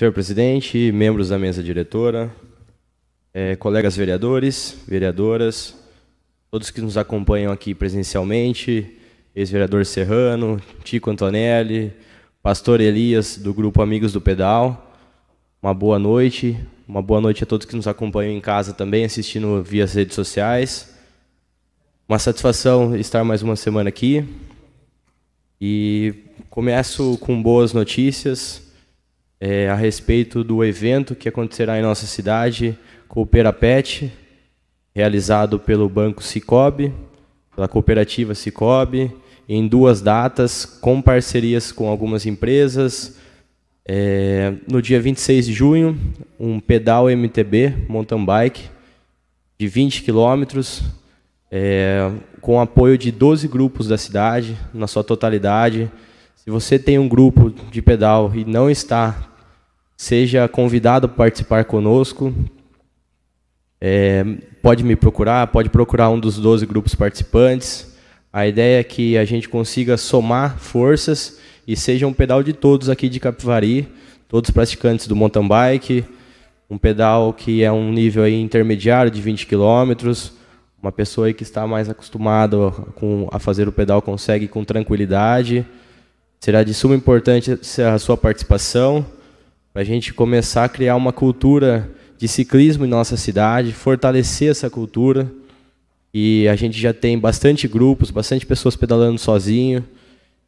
Senhor presidente, membros da mesa diretora, é, colegas vereadores, vereadoras, todos que nos acompanham aqui presencialmente, ex-vereador Serrano, Tico Antonelli, pastor Elias, do grupo Amigos do Pedal, uma boa noite, uma boa noite a todos que nos acompanham em casa também, assistindo via redes sociais. Uma satisfação estar mais uma semana aqui. E começo com boas notícias é, a respeito do evento que acontecerá em nossa cidade, Coopera Pet, realizado pelo Banco Cicobi, pela cooperativa Cicobi, em duas datas, com parcerias com algumas empresas. É, no dia 26 de junho, um pedal MTB, mountain bike, de 20 quilômetros, é, com apoio de 12 grupos da cidade, na sua totalidade. Se você tem um grupo de pedal e não está seja convidado a participar conosco. É, pode me procurar, pode procurar um dos 12 grupos participantes. A ideia é que a gente consiga somar forças e seja um pedal de todos aqui de Capivari, todos praticantes do mountain bike, um pedal que é um nível intermediário de 20 km. Uma pessoa que está mais acostumada com, a fazer o pedal consegue com tranquilidade. Será de suma importância a sua participação para a gente começar a criar uma cultura de ciclismo em nossa cidade, fortalecer essa cultura. E a gente já tem bastante grupos, bastante pessoas pedalando sozinho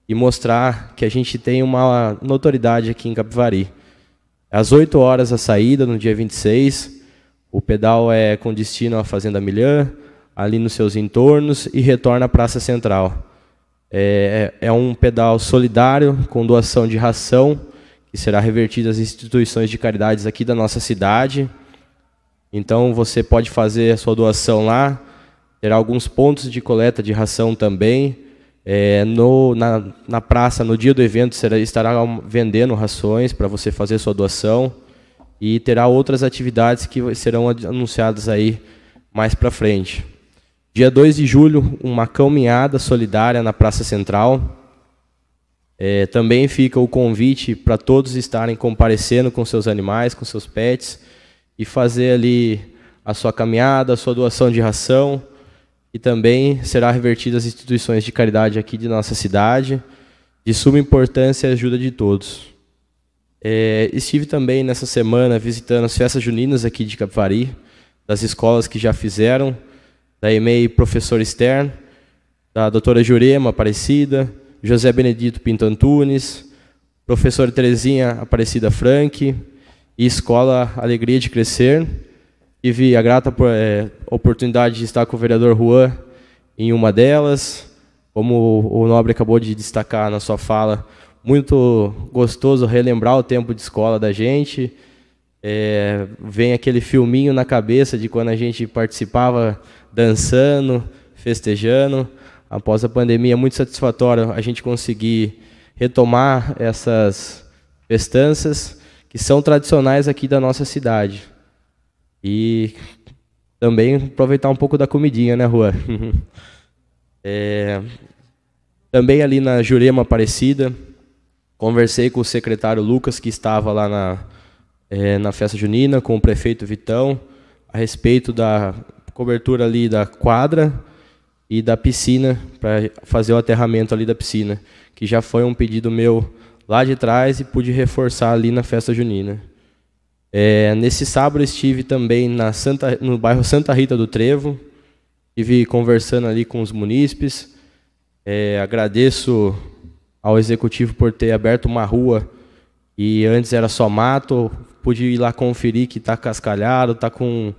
e mostrar que a gente tem uma notoriedade aqui em Capivari. Às 8 horas a saída, no dia 26, o pedal é com destino à Fazenda Milhã, ali nos seus entornos e retorna à Praça Central. É, é, é um pedal solidário, com doação de ração que será revertido às instituições de caridades aqui da nossa cidade. Então você pode fazer a sua doação lá. Terá alguns pontos de coleta de ração também. É, no, na, na, praça, no dia do evento, será, estará vendendo rações para você fazer sua doação. E terá outras atividades que serão anunciadas aí mais para frente. Dia 2 de julho, uma caminhada solidária na Praça Central. É, também fica o convite para todos estarem comparecendo com seus animais, com seus pets, e fazer ali a sua caminhada, a sua doação de ração, e também será revertida às instituições de caridade aqui de nossa cidade, de suma importância e ajuda de todos. É, estive também nessa semana visitando as festas juninas aqui de Capivari, das escolas que já fizeram, da EMEI Professor Stern, da doutora Jurema Aparecida, José Benedito Pinto Antunes, professor Terezinha Aparecida Frank e Escola Alegria de Crescer. Tive a grata é, oportunidade de estar com o vereador Juan em uma delas. Como o Nobre acabou de destacar na sua fala, muito gostoso relembrar o tempo de escola da gente. É, vem aquele filminho na cabeça de quando a gente participava dançando, festejando após a pandemia, é muito satisfatório a gente conseguir retomar essas festanças que são tradicionais aqui da nossa cidade. E também aproveitar um pouco da comidinha, né, Rua? é, também ali na Jurema Aparecida, conversei com o secretário Lucas, que estava lá na, é, na festa junina, com o prefeito Vitão, a respeito da cobertura ali da quadra e da piscina, para fazer o aterramento ali da piscina, que já foi um pedido meu lá de trás e pude reforçar ali na festa junina. É, nesse sábado estive também na Santa, no bairro Santa Rita do Trevo, estive conversando ali com os munícipes. É, agradeço ao executivo por ter aberto uma rua e antes era só mato, pude ir lá conferir que está cascalhado, está com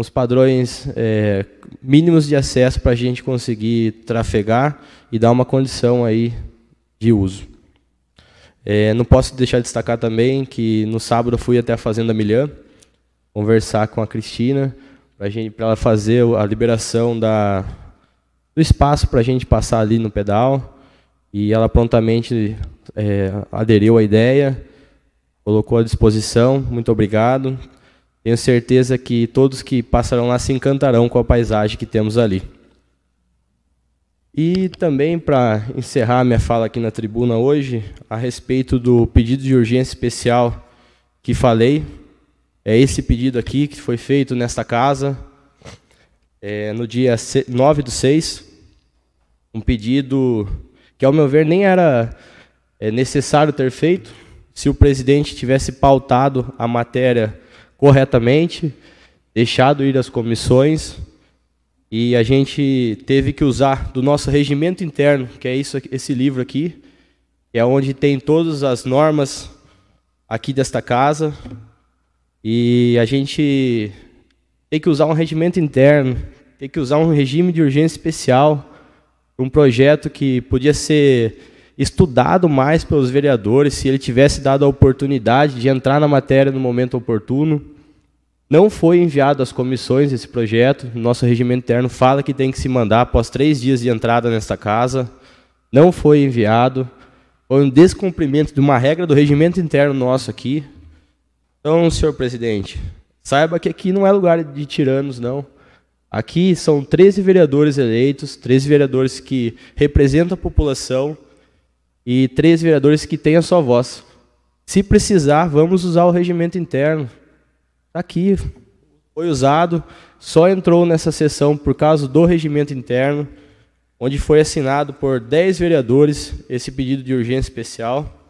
uns padrões é, mínimos de acesso para a gente conseguir trafegar e dar uma condição aí de uso. É, não posso deixar de destacar também que no sábado eu fui até a Fazenda Milhã conversar com a Cristina para ela fazer a liberação da, do espaço para a gente passar ali no pedal. E ela prontamente é, aderiu à ideia, colocou à disposição. Muito obrigado. Tenho certeza que todos que passarão lá se encantarão com a paisagem que temos ali. E também para encerrar minha fala aqui na tribuna hoje, a respeito do pedido de urgência especial que falei, é esse pedido aqui que foi feito nesta casa é, no dia 9 do 6. Um pedido que, ao meu ver, nem era é, necessário ter feito se o presidente tivesse pautado a matéria corretamente, deixado ir as comissões e a gente teve que usar do nosso regimento interno, que é isso, esse livro aqui, que é onde tem todas as normas aqui desta casa e a gente tem que usar um regimento interno, tem que usar um regime de urgência especial, um projeto que podia ser estudado mais pelos vereadores, se ele tivesse dado a oportunidade de entrar na matéria no momento oportuno. Não foi enviado às comissões esse projeto. Nosso regimento interno fala que tem que se mandar após três dias de entrada nesta casa. Não foi enviado. Foi um descumprimento de uma regra do regimento interno nosso aqui. Então, senhor presidente, saiba que aqui não é lugar de tiranos, não. Aqui são 13 vereadores eleitos, 13 vereadores que representam a população e três vereadores que têm a sua voz. Se precisar, vamos usar o regimento interno. Está aqui, foi usado, só entrou nessa sessão por causa do regimento interno, onde foi assinado por dez vereadores esse pedido de urgência especial.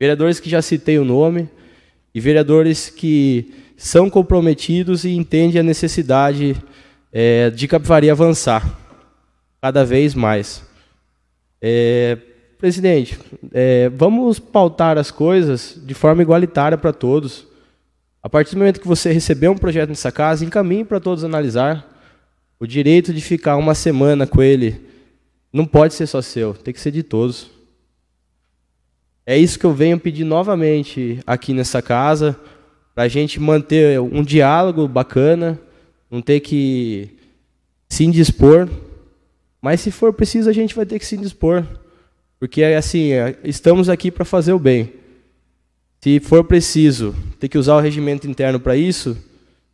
Vereadores que já citei o nome e vereadores que são comprometidos e entendem a necessidade é, de Capivari avançar cada vez mais. É, Presidente, é, vamos pautar as coisas de forma igualitária para todos. A partir do momento que você receber um projeto nessa casa, encaminhe para todos analisar. O direito de ficar uma semana com ele não pode ser só seu, tem que ser de todos. É isso que eu venho pedir novamente aqui nessa casa, para a gente manter um diálogo bacana, não ter que se indispor. Mas se for preciso, a gente vai ter que se indispor. Porque assim, é, estamos aqui para fazer o bem. Se for preciso ter que usar o regimento interno para isso,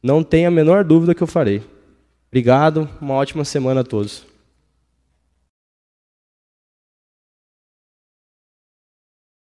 não tenha a menor dúvida que eu farei. Obrigado, uma ótima semana a todos.